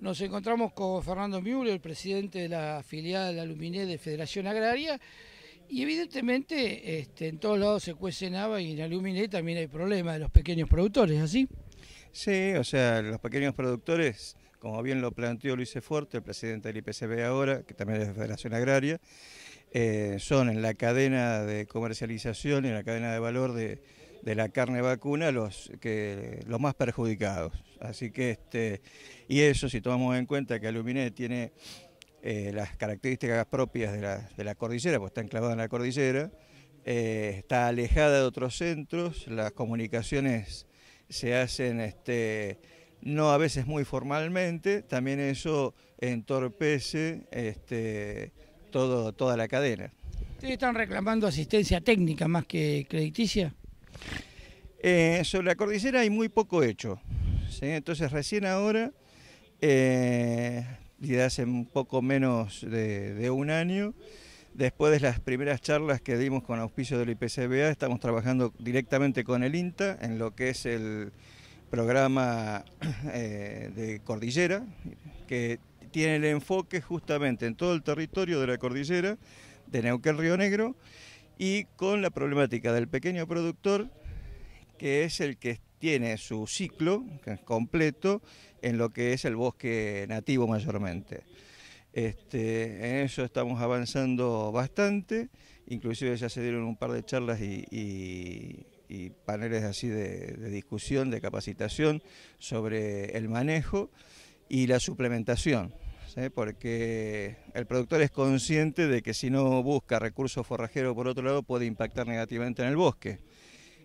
Nos encontramos con Fernando Müller, el presidente de la filial Aluminé de Federación Agraria, y evidentemente este, en todos lados se cuece y en Aluminé también hay problemas de los pequeños productores, ¿así? Sí, o sea, los pequeños productores, como bien lo planteó Luis Eforte, el presidente del IPCB ahora, que también es de Federación Agraria, eh, son en la cadena de comercialización y en la cadena de valor de, la carne vacuna los, que, los más perjudicados. Así que, este, y eso si tomamos en cuenta que Aluminé tiene eh, las características propias de la, cordillera, pues está enclavada en la cordillera, eh, está alejada de otros centros, las comunicaciones se hacen este, no a veces muy formalmente, también eso entorpece este, todo, toda la cadena. ¿Ustedes están reclamando asistencia técnica más que crediticia? Eh, sobre la cordillera hay muy poco hecho. Entonces recién ahora, eh, y hace un poco menos de, un año, después de las primeras charlas que dimos con auspicio del IPCBA, estamos trabajando directamente con el INTA en lo que es el programa eh, de cordillera, que tiene el enfoque justamente en todo el territorio de la cordillera, de Neuquén Río Negro, y con la problemática del pequeño productor, que es el que tiene su ciclo completo en lo que es el bosque nativo mayormente. Este, en eso estamos avanzando bastante, inclusive ya se dieron un par de charlas y, paneles así de, de discusión, de capacitación sobre el manejo y la suplementación, porque el productor es consciente de que si no busca recursos forrajeros por otro lado puede impactar negativamente en el bosque,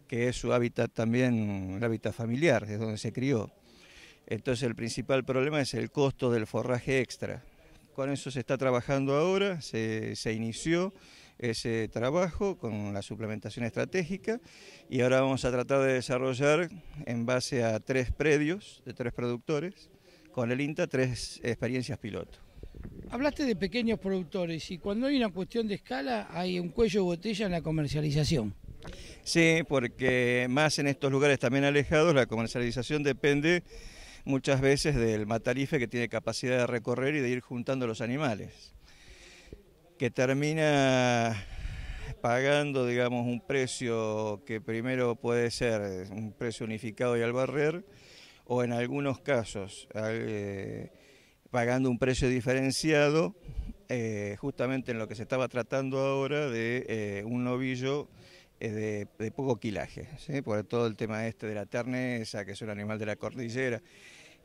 que es su hábitat también, el hábitat familiar, es donde se crió. Entonces el principal problema es el costo del forraje extra. Con eso se está trabajando ahora, se, se inició ese trabajo con la suplementación estratégica y ahora vamos a tratar de desarrollar en base a tres predios de tres productores con el INTA tres experiencias piloto. Hablaste de pequeños productores y cuando hay una cuestión de escala hay un cuello de botella en la comercialización. Sí, porque más en estos lugares también alejados la comercialización depende muchas veces del matarife que tiene capacidad de recorrer y de ir juntando los animales, que termina pagando, digamos, un precio que primero puede ser un precio unificado y al barrer, o en algunos casos eh, pagando un precio diferenciado, eh, justamente en lo que se estaba tratando ahora de eh, un novillo de, poco quilaje, por todo el tema este de la ternesa, que es un animal de la cordillera,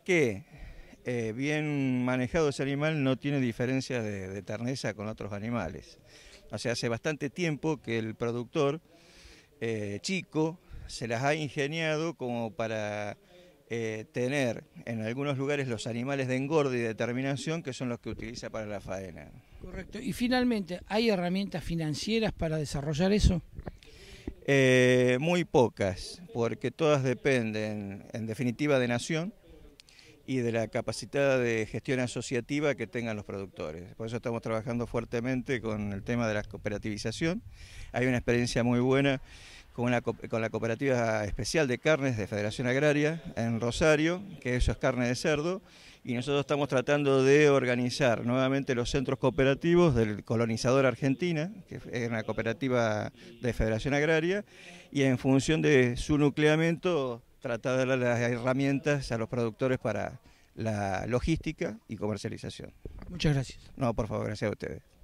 que bien manejado ese animal no tiene diferencias de, ternesa con otros animales. O sea, hace bastante tiempo que el productor chico se las ha ingeniado como para eh, tener en algunos lugares los animales de engorde y determinación que son los que utiliza para la faena. Correcto. Y finalmente, ¿hay herramientas financieras para desarrollar eso? Eh, muy pocas, porque todas dependen, en definitiva, de nación y de la capacidad de gestión asociativa que tengan los productores. Por eso estamos trabajando fuertemente con el tema de la cooperativización. Hay una experiencia muy buena con, la, con la cooperativa especial de carnes de Federación Agraria en Rosario, que eso es carne de cerdo, y nosotros estamos tratando de organizar nuevamente los centros cooperativos del colonizador Argentina, que es una cooperativa de Federación Agraria, y en función de su nucleamiento Tratar de dar las herramientas a los productores para la logística y comercialización. Muchas gracias. No, por favor, gracias a ustedes.